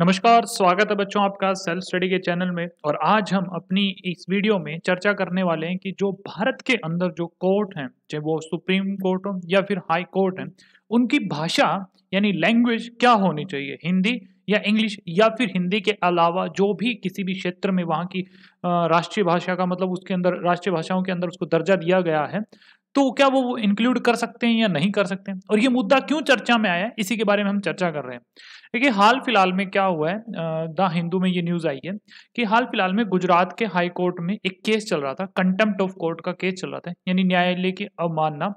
नमस्कार स्वागत है बच्चों आपका सेल्फ स्टडी के चैनल में और आज हम अपनी इस वीडियो में चर्चा करने वाले हैं कि जो भारत के अंदर जो कोर्ट हैं चाहे वो सुप्रीम कोर्ट हो या फिर हाई कोर्ट हैं उनकी भाषा यानी लैंग्वेज क्या होनी चाहिए हिंदी या इंग्लिश या फिर हिंदी के अलावा जो भी किसी भी क्षेत्र में वहाँ की राष्ट्रीय भाषा का मतलब उसके अंदर राष्ट्रीय भाषाओं के अंदर उसको दर्जा दिया गया है तो क्या वो इंक्लूड कर सकते हैं या नहीं कर सकते हैं? और ये मुद्दा क्यों चर्चा में आया है इसी के बारे में हम चर्चा कर रहे हैं देखिए हाल फिलहाल में क्या हुआ है द हिंदू में ये न्यूज़ आई है कि हाल फिलहाल में गुजरात के हाई कोर्ट में एक केस चल रहा था कंटेम्प्ट ऑफ कोर्ट का केस चल रहा था यानी न्यायालय की अवमानना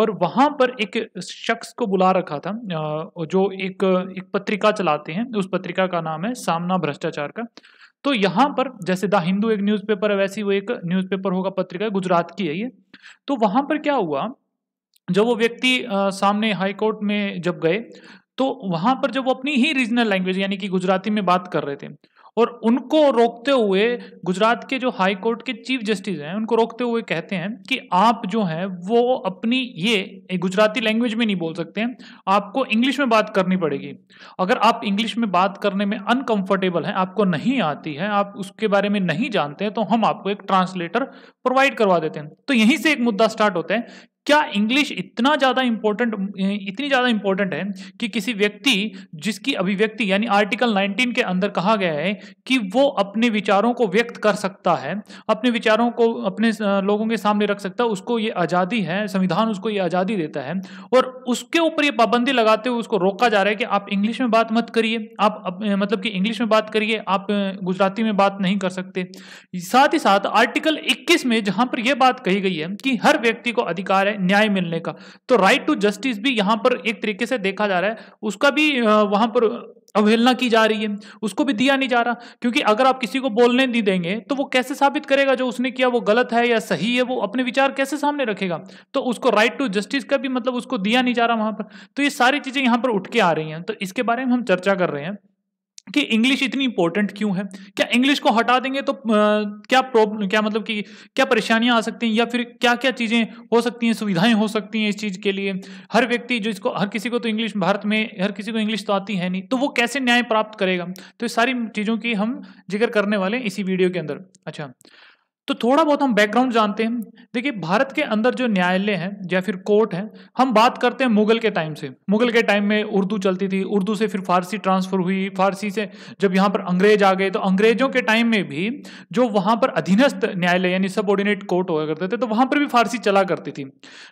और वहां पर एक शख्स को बुला रखा था जो एक, एक पत्रिका चलाते हैं उस पत्रिका का नाम है सामना भ्रष्टाचार का तो यहाँ पर जैसे द हिंदू एक न्यूज़पेपर है वैसी वो एक न्यूज़पेपर होगा पत्रिका गुजरात की है ये तो वहां पर क्या हुआ जब वो व्यक्ति सामने हाई कोर्ट में जब गए तो वहां पर जब वो अपनी ही रीजनल लैंग्वेज यानी कि गुजराती में बात कर रहे थे और उनको रोकते हुए गुजरात के जो हाई कोर्ट के चीफ जस्टिस हैं उनको रोकते हुए कहते हैं कि आप जो हैं वो अपनी ये गुजराती लैंग्वेज में नहीं बोल सकते हैं आपको इंग्लिश में बात करनी पड़ेगी अगर आप इंग्लिश में बात करने में अनकंफर्टेबल हैं आपको नहीं आती है आप उसके बारे में नहीं जानते हैं तो हम आपको एक ट्रांसलेटर प्रोवाइड करवा देते हैं तो यहीं से एक मुद्दा स्टार्ट होता है क्या इंग्लिश इतना ज़्यादा इम्पोर्टेंट इतनी ज़्यादा इम्पोर्टेंट है कि किसी व्यक्ति जिसकी अभिव्यक्ति यानी आर्टिकल 19 के अंदर कहा गया है कि वो अपने विचारों को व्यक्त कर सकता है अपने विचारों को अपने लोगों के सामने रख सकता है उसको ये आज़ादी है संविधान उसको ये आज़ादी देता है और उसके ऊपर ये पाबंदी लगाते हुए उसको रोका जा रहा है कि आप इंग्लिश में बात मत करिए आप मतलब कि इंग्लिश में बात करिए आप गुजराती में बात नहीं कर सकते साथ ही साथ आर्टिकल इक्कीस में जहाँ पर यह बात कही गई है कि हर व्यक्ति को अधिकार है न्याय मिलने का तो राइट टू जस्टिस भी यहाँ पर एक तरीके से देखा जा रहा है उसका भी वहाँ पर अवहेलना की जा रही है उसको भी दिया नहीं जा रहा क्योंकि अगर आप किसी को बोलने नहीं देंगे तो वो कैसे साबित करेगा जो उसने किया वो गलत है या सही है वो अपने विचार कैसे सामने रखेगा तो उसको राइट टू जस्टिस का भी मतलब उसको दिया नहीं जा रहा वहां पर तो ये सारी चीजें यहाँ पर उठ के आ रही हैं तो इसके बारे में हम चर्चा कर रहे हैं कि इंग्लिश इतनी इंपॉर्टेंट क्यों है क्या इंग्लिश को हटा देंगे तो आ, क्या प्रॉब्लम क्या मतलब कि क्या परेशानियां आ सकती हैं या फिर क्या क्या चीज़ें हो सकती हैं सुविधाएं हो सकती हैं इस चीज़ के लिए हर व्यक्ति जो इसको हर किसी को तो इंग्लिश भारत में हर किसी को इंग्लिश तो आती है नहीं तो वो कैसे न्याय प्राप्त करेगा तो सारी चीज़ों की हम जिक्र करने वाले इसी वीडियो के अंदर अच्छा तो थोड़ा बहुत हम बैकग्राउंड जानते हैं देखिए भारत के अंदर जो न्यायालय हैं या फिर कोर्ट हैं हम बात करते हैं मुगल के टाइम से मुगल के टाइम में उर्दू चलती थी उर्दू से फिर फारसी ट्रांसफर हुई फारसी से जब यहाँ पर अंग्रेज आ गए तो अंग्रेजों के टाइम में भी जो वहाँ पर अधीनस्थ न्यायालय यानी सब कोर्ट हुआ करते थे तो वहाँ पर भी फारसी चला करती थी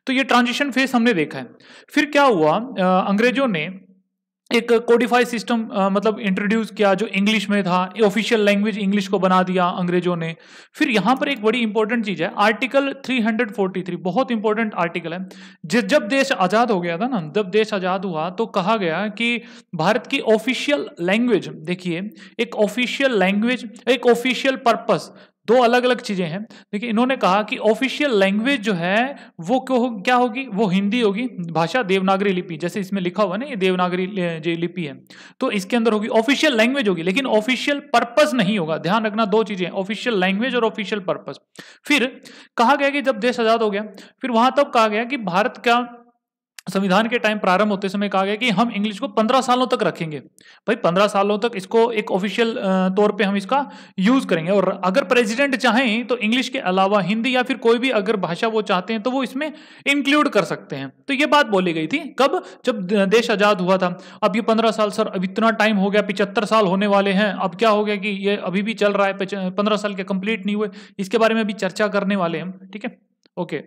तो ये ट्रांजिशन फेज हमने देखा है फिर क्या हुआ अंग्रेजों ने एक कोडिफाइड सिस्टम मतलब इंट्रोड्यूस किया जो इंग्लिश में था ऑफिशियल लैंग्वेज इंग्लिश को बना दिया अंग्रेजों ने फिर यहाँ पर एक बड़ी इंपॉर्टेंट चीज़ है आर्टिकल 343 बहुत इंपॉर्टेंट आर्टिकल है जिस जब देश आज़ाद हो गया था ना जब देश आज़ाद हुआ तो कहा गया कि भारत की ऑफिशियल लैंग्वेज देखिए एक ऑफिशियल लैंग्वेज एक ऑफिशियल पर्पस दो अलग अलग चीज़ें हैं देखिए इन्होंने कहा कि ऑफिशियल लैंग्वेज जो है वो क्यों क्या होगी वो हिंदी होगी भाषा देवनागरी लिपि जैसे इसमें लिखा हुआ ना ये देवनागरी जो लिपि है तो इसके अंदर होगी ऑफिशियल लैंग्वेज होगी लेकिन ऑफिशियल पर्पज नहीं होगा ध्यान रखना दो चीज़ें ऑफिशियल लैंग्वेज और ऑफिशियल पर्पज फिर कहा गया कि जब देश आज़ाद हो गया फिर वहां तब कहा गया कि भारत का संविधान के टाइम प्रारंभ होते समय कहा गया कि हम इंग्लिश को पंद्रह सालों तक रखेंगे भाई पंद्रह सालों तक इसको एक ऑफिशियल तौर पे हम इसका यूज करेंगे और अगर प्रेसिडेंट चाहें तो इंग्लिश के अलावा हिंदी या फिर कोई भी अगर भाषा वो चाहते हैं तो वो इसमें इंक्लूड कर सकते हैं तो ये बात बोली गई थी कब जब देश आजाद हुआ था अब ये पंद्रह साल सर अब इतना टाइम हो गया पिचहत्तर साल होने वाले हैं अब क्या हो गया कि ये अभी भी चल रहा है पंद्रह साल के कंप्लीट नहीं हुए इसके बारे में अभी चर्चा करने वाले हम ठीक है ओके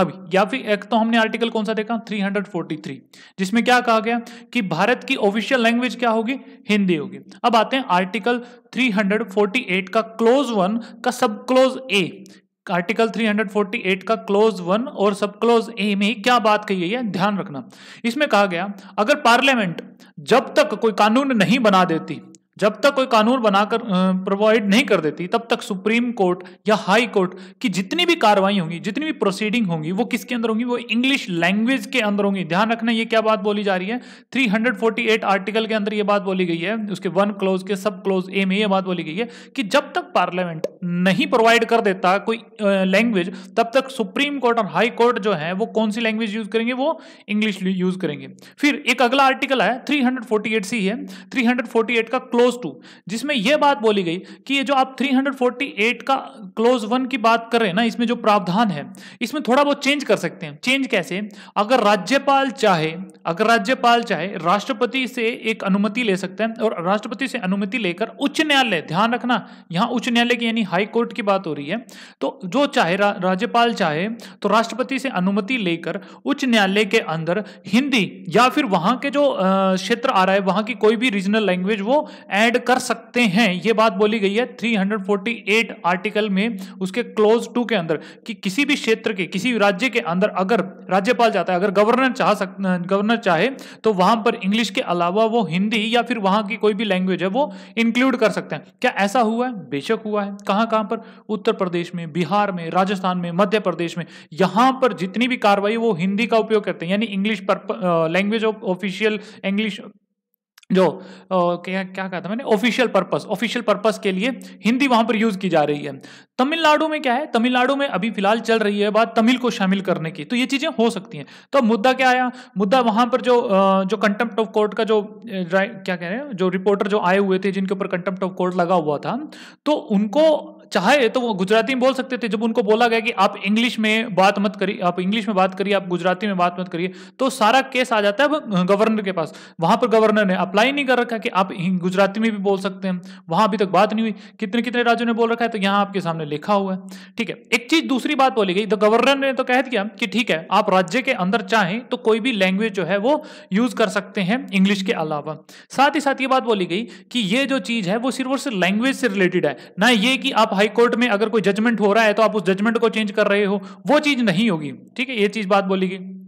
अब या फिर एक तो हमने आर्टिकल कौन सा देखा 343 जिसमें क्या कहा गया कि भारत की ऑफिशियल लैंग्वेज क्या होगी हिंदी होगी अब आते हैं आर्टिकल 348 का क्लोज वन का सब क्लोज ए आर्टिकल 348 का क्लोज वन और सब क्लोज ए में क्या बात कही है ध्यान रखना इसमें कहा गया अगर पार्लियामेंट जब तक कोई कानून नहीं बना देती जब तक कोई कानून बनाकर प्रोवाइड नहीं कर देती तब तक सुप्रीम कोर्ट या हाई कोर्ट की जितनी भी कार्रवाई होंगी जितनी भी प्रोसीडिंग होंगी वो किसके अंदर होंगी वो इंग्लिश लैंग्वेज के अंदर होंगी ध्यान रखना ये क्या बात बोली जा रही है 348 आर्टिकल के अंदर ये बात बोली गई है उसके वन क्लोज के सब क्लोज ए में ये बात बोली गई है कि जब तक पार्लियामेंट नहीं प्रोवाइड कर देता कोई लैंग्वेज तब तक सुप्रीम कोर्ट और हाई कोर्ट जो है वो कौन सी लैंग्वेज यूज करेंगे वो इंग्लिश यूज करेंगे फिर एक अगला आर्टिकल है थ्री सी है थ्री का क्लोज क्लोज टू जिसमें यह बात बोली गई कि ये जो आप 348 का क्लोज वन की बात कर रहे हैं ना इसमें जो प्रावधान है इसमें थोड़ा बहुत चेंज कर सकते हैं चेंज कैसे अगर राज्यपाल चाहे अगर राज्यपाल चाहे राष्ट्रपति से एक अनुमति ले सकते हैं और राष्ट्रपति से अनुमति लेकर उच्च न्यायालय ध्यान रखना यहां उच्च न्यायालय की यानी हाई कोर्ट की बात हो रही है तो जो चाहे रा, राज्यपाल चाहे तो राष्ट्रपति से अनुमति लेकर उच्च न्यायालय के अंदर हिंदी या फिर वहां के जो क्षेत्र आ रहा है वहां की कोई भी रीजनल लैंग्वेज वो ऐड कर सकते हैं ये बात बोली गई है 348 आर्टिकल में उसके क्लोज टू के अंदर कि किसी भी क्षेत्र के किसी राज्य के अंदर अगर राज्यपाल चाहता है अगर गवर्नर चाह सकते गवर्नर चाहे तो वहां पर इंग्लिश के अलावा वो हिंदी या फिर वहां की कोई भी लैंग्वेज है वो इंक्लूड कर सकते हैं क्या ऐसा हुआ है बेशक हुआ है कहाँ कहाँ पर उत्तर प्रदेश में बिहार में राजस्थान में मध्य प्रदेश में यहाँ पर जितनी भी कार्रवाई वो हिंदी का उपयोग करते हैं यानी इंग्लिश पर लैंग्वेज ऑफ ऑफिशियल इंग्लिश जो ओ, क्या क्या कहा था मैंने ऑफिशियल पर्पस ऑफिशियल पर्पस के लिए हिंदी वहां पर यूज की जा रही है तमिलनाडु में क्या है तमिलनाडु में अभी फिलहाल चल रही है बात तमिल को शामिल करने की तो ये चीजें हो सकती हैं तो मुद्दा क्या आया मुद्दा वहां पर जो जो कंटेम्प्ट ऑफ कोर्ट का जो क्या कह रहे हैं जो रिपोर्टर जो आए हुए थे जिनके ऊपर कंटेम्प्ट ऑफ कोर्ट लगा हुआ था तो उनको चाहे तो वो गुजराती में बोल सकते थे जब उनको बोला गया कि आप इंग्लिश में बात मत करिए आप इंग्लिश में बात करिए आप गुजराती में बात मत करिए तो सारा केस आ जाता है गवर्नर के पास वहां पर गवर्नर ने अप्लाई नहीं कर रखा कि आप गुजराती में भी बोल सकते हैं वहां अभी तक बात नहीं हुई कितने कितने राज्यों ने बोल रखा है तो यहाँ आपके सामने लिखा हुआ है ठीक है एक चीज दूसरी बात बोली गई तो गवर्नर ने तो कह दिया कि ठीक है आप राज्य के अंदर चाहें तो कोई भी लैंग्वेज जो है वो यूज कर सकते हैं इंग्लिश के अलावा साथ ही साथ ये बात बोली गई कि ये जो चीज है वो सिर्फ और सिर्फ लैंग्वेज से रिलेटेड है ना ये कि आप हाई कोर्ट में अगर कोई जजमेंट हो रहा है तो आप उस जजमेंट को चेंज कर रहे हो वो चीज नहीं होगी ठीक है ये चीज बात बोली गई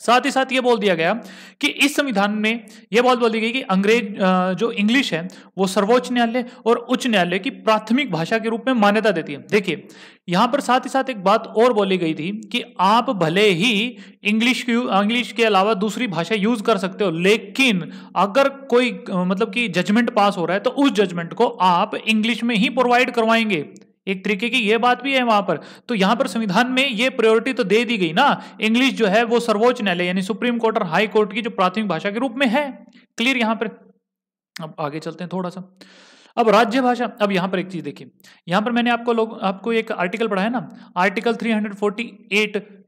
साथ ही साथ ये बोल दिया गया कि इस संविधान में यह बात बोल दी गई कि अंग्रेज जो इंग्लिश है वो सर्वोच्च न्यायालय और उच्च न्यायालय की प्राथमिक भाषा के रूप में मान्यता देती है देखिए यहां पर साथ ही साथ एक बात और बोली गई थी कि आप भले ही इंग्लिश इंग्लिश के अलावा दूसरी भाषा यूज कर सकते हो लेकिन अगर कोई मतलब कि जजमेंट पास हो रहा है तो उस जजमेंट को आप इंग्लिश में ही प्रोवाइड करवाएंगे एक तरीके की यह बात भी है वहां पर तो यहां पर संविधान में यह प्रायोरिटी तो दे दी गई ना इंग्लिश जो है वो सर्वोच्च न्यायालय यानी सुप्रीम कोर्ट और हाई कोर्ट की जो प्राथमिक भाषा के रूप में है क्लियर यहां पर अब आगे चलते हैं थोड़ा सा अब राज्य भाषा अब यहां पर एक चीज देखिए यहां पर मैंने आपको लोग आपको एक आर्टिकल पढ़ाया ना आर्टिकल थ्री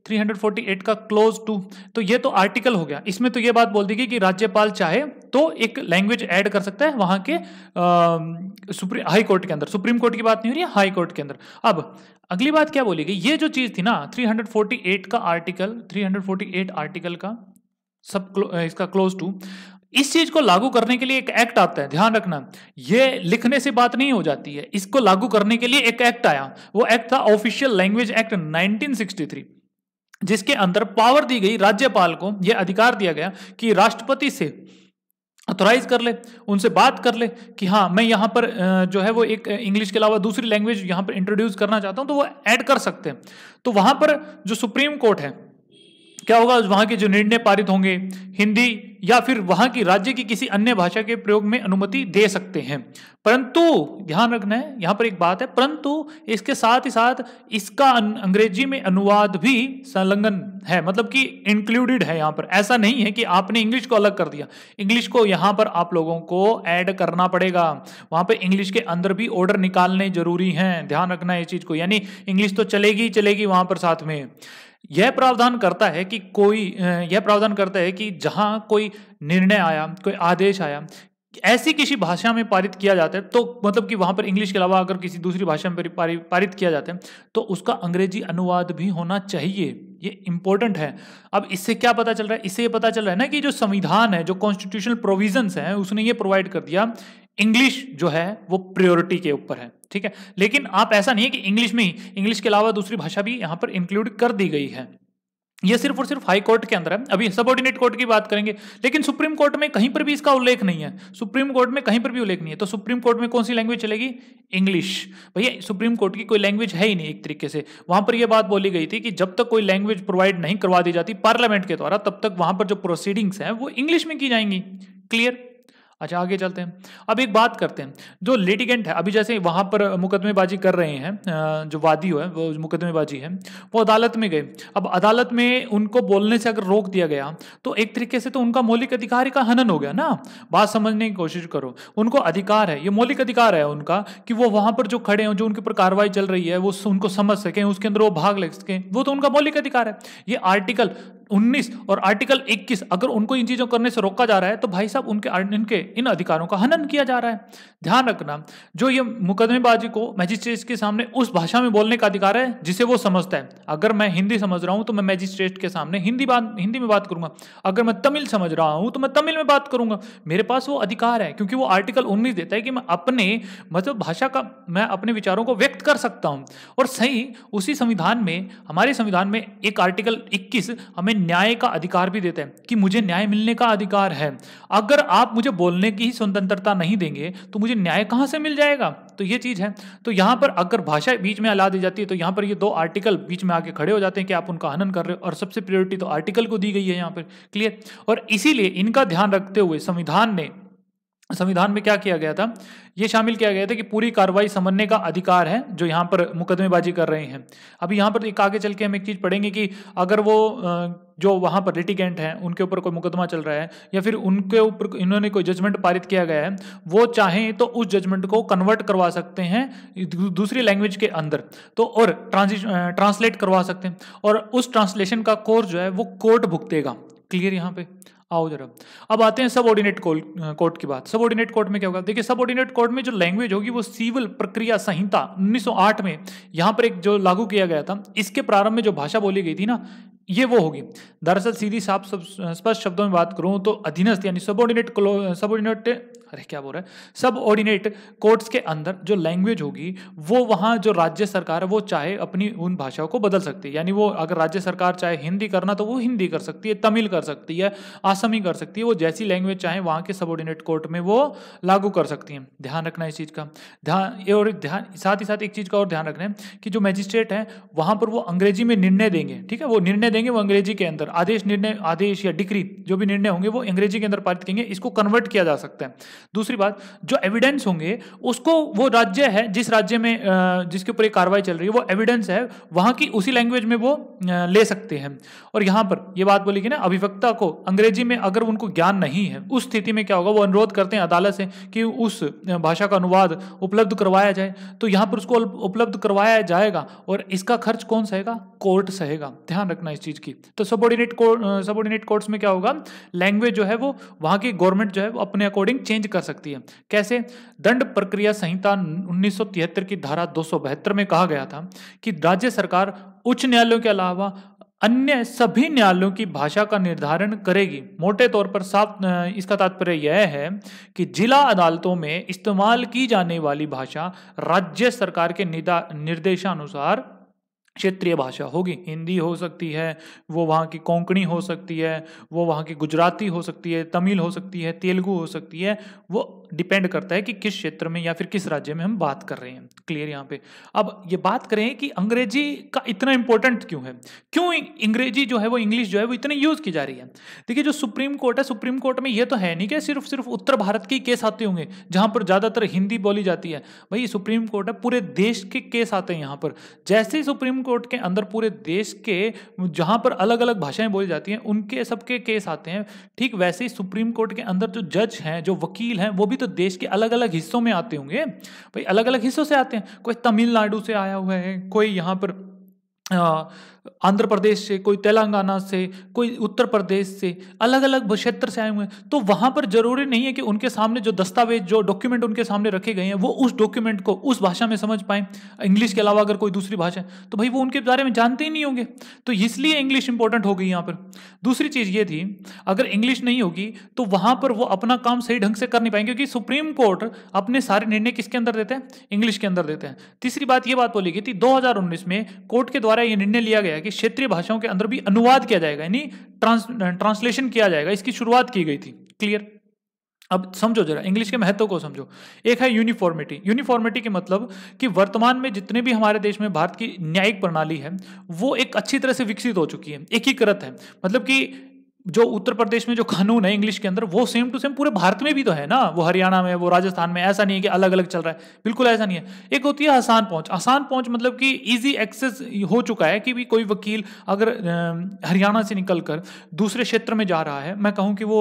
348 का क्लोज टू तो ये तो आर्टिकल हो गया इसमें तो ये बात बोल दी गई कि राज्यपाल चाहे तो एक लैंग्वेज ऐड कर सकता है वहां के सुप्रीम हाई कोर्ट के अंदर सुप्रीम कोर्ट की बात नहीं हो रही है हाई कोर्ट के अंदर अब अगली बात क्या बोली गई ये जो चीज थी ना 348 का आर्टिकल 348 आर्टिकल का सब क्लो, इसका क्लोज टू इस चीज को लागू करने के लिए एक एक्ट आता है ध्यान रखना यह लिखने से बात नहीं हो जाती है इसको लागू करने के लिए एक एक्ट आया वो एक्ट था ऑफिशियल लैंग्वेज एक्ट 1963 जिसके अंदर पावर दी गई राज्यपाल को यह अधिकार दिया गया कि राष्ट्रपति से अथोराइज कर ले उनसे बात कर ले कि हाँ मैं यहाँ पर जो है वो एक इंग्लिश के अलावा दूसरी लैंग्वेज यहाँ पर इंट्रोड्यूस करना चाहता हूँ तो वो ऐड कर सकते हैं तो वहाँ पर जो सुप्रीम कोर्ट है क्या होगा वहां के जो निर्णय पारित होंगे हिंदी या फिर वहां की राज्य की किसी अन्य भाषा के प्रयोग में अनुमति दे सकते हैं परंतु ध्यान रखना है यहां पर एक बात है परंतु इसके साथ ही साथ इसका अं-, अंग्रेजी में अनुवाद भी संलग्न है मतलब कि इंक्लूडेड है यहां पर ऐसा नहीं है कि आपने इंग्लिश को अलग कर दिया इंग्लिश को यहां पर आप लोगों को ऐड करना पड़ेगा वहां पर इंग्लिश के अंदर भी ऑर्डर निकालने जरूरी हैं ध्यान रखना है इस चीज को यानी इंग्लिश तो चलेगी चलेगी वहां पर साथ में यह प्रावधान करता है कि कोई यह प्रावधान करता है कि जहां कोई निर्णय आया कोई आदेश आया ऐसी किसी भाषा में पारित किया जाता है तो मतलब कि वहां पर इंग्लिश के अलावा अगर किसी दूसरी भाषा में पारित किया जाता है तो उसका अंग्रेजी अनुवाद भी होना चाहिए ये इंपॉर्टेंट है अब इससे क्या पता चल रहा है इससे ये पता चल रहा है ना कि जो संविधान है जो कॉन्स्टिट्यूशनल प्रोविजन है उसने ये प्रोवाइड कर दिया इंग्लिश जो है वो प्रियोरिटी के ऊपर है ठीक है लेकिन आप ऐसा नहीं है कि इंग्लिश में ही इंग्लिश के अलावा दूसरी भाषा भी यहां पर इंक्लूड कर दी गई है यह सिर्फ और सिर्फ हाई कोर्ट के अंदर है अभी ऑर्डिनेट कोर्ट की बात करेंगे लेकिन सुप्रीम कोर्ट में कहीं पर भी इसका उल्लेख नहीं है सुप्रीम कोर्ट में कहीं पर भी उल्लेख नहीं है तो सुप्रीम कोर्ट में कौन सी लैंग्वेज चलेगी इंग्लिश भैया सुप्रीम कोर्ट की कोई लैंग्वेज है ही नहीं एक तरीके से वहां पर यह बात बोली गई थी कि जब तक कोई लैंग्वेज प्रोवाइड नहीं करवा दी जाती पार्लियामेंट के द्वारा तब तक वहां पर जो प्रोसीडिंग्स हैं वो इंग्लिश में की जाएंगी क्लियर अच्छा आगे चलते हैं अब एक बात करते हैं जो लिटिगेंट है अभी जैसे वहाँ पर मुकदमेबाजी कर रहे हैं जो वादी है वो मुकदमेबाजी है वो अदालत में गए अब अदालत में उनको बोलने से अगर रोक दिया गया तो एक तरीके से तो उनका मौलिक अधिकार का हनन हो गया ना बात समझने की कोशिश करो उनको अधिकार है ये मौलिक अधिकार है उनका कि वो वहाँ पर जो खड़े हों जो उनके ऊपर कार्रवाई चल रही है वो उनको समझ सकें उसके अंदर वो भाग ले सकें वो तो उनका मौलिक अधिकार है ये आर्टिकल उन्नीस और आर्टिकल इक्कीस अगर उनको इन चीजों करने से रोका जा रहा है तो भाई साहब उनके इनके इन अधिकारों का हनन किया जा रहा है ध्यान रखना जो ये मुकदमेबाजी को मैजिस्ट्रेट के सामने उस भाषा में बोलने का अधिकार है जिसे वो समझता है अगर मैं हिंदी समझ रहा हूं तो मैं मैजिस्ट्रेट के सामने हिंदी बात हिंदी में बात करूंगा अगर मैं तमिल समझ रहा हूं तो मैं तमिल में बात करूंगा मेरे पास वो अधिकार है क्योंकि वो आर्टिकल उन्नीस देता है कि मैं अपने मतलब भाषा का मैं अपने विचारों को व्यक्त कर सकता हूं और सही उसी संविधान में हमारे संविधान में एक आर्टिकल इक्कीस हमें न्याय का अधिकार भी देते हैं कि मुझे न्याय मिलने का अधिकार है अगर आप मुझे बोलने की ही स्वतंत्रता नहीं देंगे तो मुझे न्याय कहाँ से मिल जाएगा तो ये चीज़ है तो यहाँ पर अगर भाषा बीच में अला दी जाती है तो यहाँ पर ये दो आर्टिकल बीच में आके खड़े हो जाते हैं कि आप उनका हनन कर रहे हो और सबसे प्रियोरिटी तो आर्टिकल को दी गई है यहाँ पर क्लियर और इसीलिए इनका ध्यान रखते हुए संविधान ने संविधान में क्या किया गया था ये शामिल किया गया था कि पूरी कार्रवाई समझने का अधिकार है जो यहाँ पर मुकदमेबाजी कर रहे हैं अभी यहाँ पर एक आगे चल के हम एक चीज़ पढ़ेंगे कि अगर वो जो वहाँ पर रिटिकेंट हैं उनके ऊपर कोई मुकदमा चल रहा है या फिर उनके ऊपर इन्होंने कोई जजमेंट पारित किया गया है वो चाहें तो उस जजमेंट को कन्वर्ट करवा सकते हैं दूसरी लैंग्वेज के अंदर तो और ट्रांसिश ट्रांसलेट करवा सकते हैं और उस ट्रांसलेशन का कोर्स जो है वो कोर्ट भुगतेगा क्लियर यहाँ पे आओ जरा अब आते हैं सब ऑर्डिनेट कोर्ट की बात सब ऑर्डिनेट कोर्ट में क्या होगा देखिए सब ऑर्डिनेट कोर्ट में जो लैंग्वेज होगी वो सिविल प्रक्रिया संहिता 1908 में यहाँ पर एक जो लागू किया गया था इसके प्रारंभ में जो भाषा बोली गई थी ना ये वो होगी दरअसल सीधी साफ स्पष्ट शब्दों में बात करूं तो अधीनस्थ यानी सबॉर्डिनेट ऑर्डिनेट अरे क्या बोल रहा है सब ऑर्डिनेट कोर्ट्स के अंदर जो लैंग्वेज होगी वो वहाँ जो राज्य सरकार है वो चाहे अपनी उन भाषाओं को बदल सकती है यानी वो अगर राज्य सरकार चाहे हिंदी करना तो वो हिंदी कर सकती है तमिल कर सकती है आसमी कर सकती है वो जैसी लैंग्वेज चाहे वहाँ के ऑर्डिनेट कोर्ट में वो लागू कर सकती हैं ध्यान रखना इस चीज़ का ध्यान और ध्यान साथ ही साथ एक चीज़ का और ध्यान रखना है कि जो मैजिस्ट्रेट हैं वहाँ पर वो अंग्रेजी में निर्णय देंगे ठीक है वो निर्णय देंगे वो अंग्रेजी के अंदर आदेश निर्णय आदेश या डिग्री जो भी निर्णय होंगे वो अंग्रेजी के अंदर पारित करेंगे इसको कन्वर्ट किया जा सकता है दूसरी बात जो एविडेंस होंगे उसको वो राज्य है जिस राज्य में जिसके ऊपर ये कार्रवाई चल रही है वो एविडेंस है वहां की उसी लैंग्वेज में वो ले सकते हैं और यहां पर ये बात बोली कि ना अभिवक्ता को अंग्रेजी में अगर उनको ज्ञान नहीं है उस स्थिति में क्या होगा वो अनुरोध करते हैं अदालत से कि उस भाषा का अनुवाद उपलब्ध करवाया जाए तो यहां पर उसको उपलब्ध करवाया जाएगा और इसका खर्च कौन सहेगा कोर्ट सहेगा ध्यान रखना इस चीज़ की तो सबोर्डिनेट कोर्ट सबोर्डिनेट कोर्ट्स में क्या होगा लैंग्वेज जो है वो वहां की गवर्नमेंट जो है वो अपने अकॉर्डिंग चेंज कर सकती है कैसे दंड प्रक्रिया संहिता उन्नीस की धारा दो में कहा गया था कि राज्य सरकार उच्च न्यायालयों के अलावा अन्य सभी न्यायालयों की भाषा का निर्धारण करेगी मोटे तौर पर साफ इसका तात्पर्य यह है कि जिला अदालतों में इस्तेमाल की जाने वाली भाषा राज्य सरकार के निर्देशानुसार क्षेत्रीय भाषा होगी हिंदी हो सकती है वो वहाँ की कोंकणी हो सकती है वो वहाँ की गुजराती हो सकती है तमिल हो सकती है तेलुगु हो सकती है वो डिपेंड करता है कि किस क्षेत्र में या फिर किस राज्य में हम बात कर रहे हैं क्लियर यहाँ पे अब ये बात करें कि अंग्रेजी का इतना इंपॉर्टेंट क्यों है क्यों अंग्रेजी जो है वो इंग्लिश जो है वो इतनी यूज़ की जा रही है देखिए जो सुप्रीम कोर्ट है सुप्रीम कोर्ट में ये तो है नहीं क्या सिर्फ सिर्फ उत्तर भारत के केस आते होंगे जहां पर ज़्यादातर हिंदी बोली जाती है भाई सुप्रीम कोर्ट है पूरे देश के केस आते हैं यहाँ पर जैसे ही सुप्रीम कोर्ट के अंदर पूरे देश के जहां पर अलग अलग भाषाएं बोली जाती हैं उनके सबके केस आते हैं ठीक वैसे ही सुप्रीम कोर्ट के अंदर जो जज हैं जो वकील हैं वो भी तो देश के अलग अलग हिस्सों में आते होंगे भाई अलग अलग हिस्सों से आते हैं कोई तमिलनाडु से आया हुआ है कोई यहाँ पर आंध्र प्रदेश से कोई तेलंगाना से कोई उत्तर प्रदेश से अलग अलग क्षेत्र से आए हुए हैं तो वहाँ पर ज़रूरी नहीं है कि उनके सामने जो दस्तावेज जो डॉक्यूमेंट उनके सामने रखे गए हैं वो उस डॉक्यूमेंट को उस भाषा में समझ पाएँ इंग्लिश के अलावा अगर कोई दूसरी भाषा है तो भाई वो उनके बारे में जानते ही नहीं होंगे तो इसलिए इंग्लिश इंपॉर्टेंट हो गई यहाँ पर दूसरी चीज़ ये थी अगर इंग्लिश नहीं होगी तो वहाँ पर वो अपना काम सही ढंग से कर नहीं पाएंगे क्योंकि सुप्रीम कोर्ट अपने सारे निर्णय किसके अंदर देते हैं इंग्लिश के अंदर देते हैं तीसरी बात ये बात बोली गई थी दो में कोर्ट के द्वारा ये निर्णय लिया गया गया कि क्षेत्रीय भाषाओं के अंदर भी अनुवाद किया जाएगा यानी ट्रांस ट्रांसलेशन किया जाएगा इसकी शुरुआत की गई थी क्लियर अब समझो जरा इंग्लिश के महत्व को समझो एक है यूनिफॉर्मिटी यूनिफॉर्मिटी के मतलब कि वर्तमान में जितने भी हमारे देश में भारत की न्यायिक प्रणाली है वो एक अच्छी तरह से विकसित हो चुकी है एकीकृत है मतलब कि जो उत्तर प्रदेश में जो कानून है इंग्लिश के अंदर वो सेम टू सेम पूरे भारत में भी तो है ना वो हरियाणा में वो राजस्थान में ऐसा नहीं है कि अलग अलग चल रहा है बिल्कुल ऐसा नहीं है एक होती है आसान पहुंच आसान पहुंच मतलब कि इजी एक्सेस हो चुका है कि भी कोई वकील अगर हरियाणा से निकल कर दूसरे क्षेत्र में जा रहा है मैं कहूँ कि वो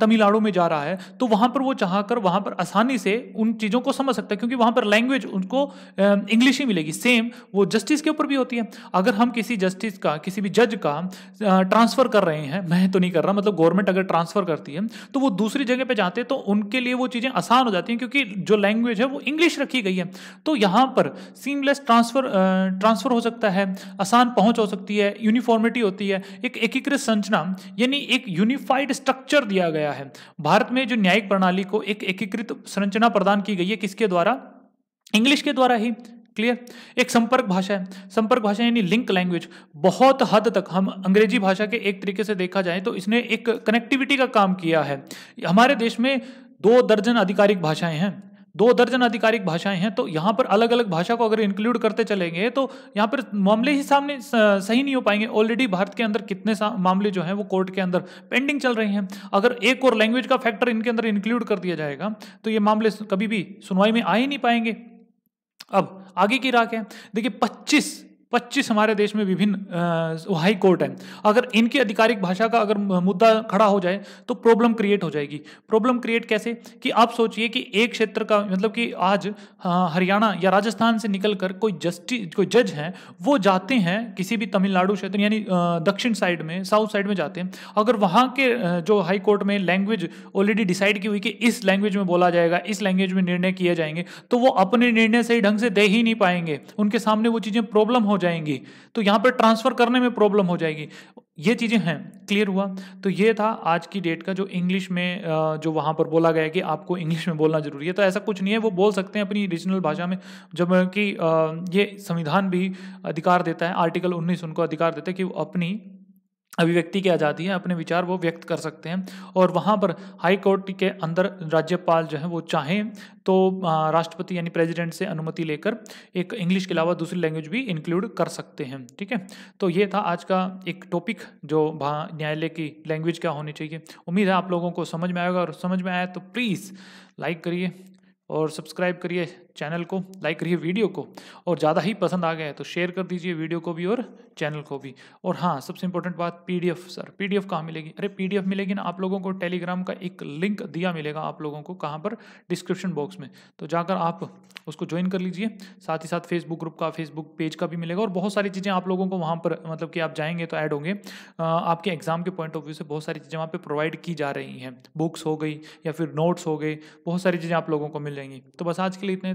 तमिलनाडु में जा रहा है तो वहाँ पर वो चाह कर वहाँ पर आसानी से उन चीज़ों को समझ सकता है क्योंकि वहाँ पर लैंग्वेज उनको इंग्लिश ही मिलेगी सेम वो जस्टिस के ऊपर भी होती है अगर हम किसी जस्टिस का किसी भी जज का ट्रांसफ़र कर रहे हैं मैं तो नहीं कर रहा मतलब गवर्नमेंट अगर ट्रांसफर करती है तो वो दूसरी जगह पे जाते हैं तो उनके लिए वो चीज़ें आसान हो जाती हैं क्योंकि जो लैंग्वेज है वो इंग्लिश रखी गई है तो यहां पर सीमलेस ट्रांसफर ट्रांसफर हो सकता है आसान पहुंच हो सकती है यूनिफॉर्मिटी होती है एक एकीकृत संरचना यानी एक यूनिफाइड स्ट्रक्चर दिया गया है भारत में जो न्यायिक प्रणाली को एक एकीकृत संरचना प्रदान की गई है किसके द्वारा इंग्लिश के द्वारा ही क्लियर एक संपर्क भाषा है संपर्क भाषा यानी लिंक लैंग्वेज बहुत हद तक हम अंग्रेजी भाषा के एक तरीके से देखा जाए तो इसने एक कनेक्टिविटी का काम किया है हमारे देश में दो दर्जन आधिकारिक भाषाएं हैं दो दर्जन आधिकारिक भाषाएं हैं तो यहाँ पर अलग अलग भाषा को अगर इंक्लूड करते चलेंगे तो यहाँ पर मामले ही सामने सही नहीं हो पाएंगे ऑलरेडी भारत के अंदर कितने मामले जो हैं वो कोर्ट के अंदर पेंडिंग चल रहे हैं अगर एक और लैंग्वेज का फैक्टर इनके अंदर इंक्लूड कर दिया जाएगा तो ये मामले कभी भी सुनवाई में आ ही नहीं पाएंगे अब आगे की राह क्या है देखिए 25 पच्चीस हमारे देश में विभिन्न हाई कोर्ट हैं अगर इनकी आधिकारिक भाषा का अगर मुद्दा खड़ा हो जाए तो प्रॉब्लम क्रिएट हो जाएगी प्रॉब्लम क्रिएट कैसे कि आप सोचिए कि एक क्षेत्र का मतलब कि आज हरियाणा या राजस्थान से निकल कर कोई जस्टिस कोई जज हैं वो जाते हैं किसी भी तमिलनाडु क्षेत्र यानी दक्षिण साइड में साउथ साइड में जाते हैं अगर वहाँ के जो हाई कोर्ट में लैंग्वेज ऑलरेडी डिसाइड की हुई कि इस लैंग्वेज में बोला जाएगा इस लैंग्वेज में निर्णय किए जाएंगे तो वो अपने निर्णय सही ढंग से दे ही नहीं पाएंगे उनके सामने वो चीज़ें प्रॉब्लम हो जाएंगी तो यहाँ पर ट्रांसफ़र करने में प्रॉब्लम हो जाएगी ये चीज़ें हैं क्लियर हुआ तो ये था आज की डेट का जो इंग्लिश में जो वहाँ पर बोला गया कि आपको इंग्लिश में बोलना ज़रूरी है तो ऐसा कुछ नहीं है वो बोल सकते हैं अपनी रीजनल भाषा में जब कि ये संविधान भी अधिकार देता है आर्टिकल 19 उनको अधिकार देता है कि वो अपनी अभिव्यक्ति की आज़ादी है अपने विचार वो व्यक्त कर सकते हैं और वहाँ पर हाई कोर्ट के अंदर राज्यपाल जो है वो चाहें तो राष्ट्रपति यानी प्रेसिडेंट से अनुमति लेकर एक इंग्लिश के अलावा दूसरी लैंग्वेज भी इंक्लूड कर सकते हैं ठीक है तो ये था आज का एक टॉपिक जो न्यायालय की लैंग्वेज क्या होनी चाहिए उम्मीद है आप लोगों को समझ में आएगा और समझ में आया तो प्लीज़ लाइक करिए और सब्सक्राइब करिए चैनल को लाइक करिए वीडियो को और ज़्यादा ही पसंद आ गया है तो शेयर कर दीजिए वीडियो को भी और चैनल को भी और हाँ सबसे इंपॉर्टेंट बात पीडीएफ सर पीडीएफ कहाँ मिलेगी अरे पीडीएफ मिलेगी ना आप लोगों को टेलीग्राम का एक लिंक दिया मिलेगा आप लोगों को कहाँ पर डिस्क्रिप्शन बॉक्स में तो जाकर आप उसको ज्वाइन कर लीजिए साथ ही साथ फेसबुक ग्रुप का फेसबुक पेज का भी मिलेगा और बहुत सारी चीज़ें आप लोगों को वहाँ पर मतलब कि आप जाएंगे तो ऐड होंगे आपके एग्जाम के पॉइंट ऑफ व्यू से बहुत सारी चीज़ें वहाँ पर प्रोवाइड की जा रही हैं बुक्स हो गई या फिर नोट्स हो गए बहुत सारी चीज़ें आप लोगों को मिल जाएंगी तो बस आज के लिए इतने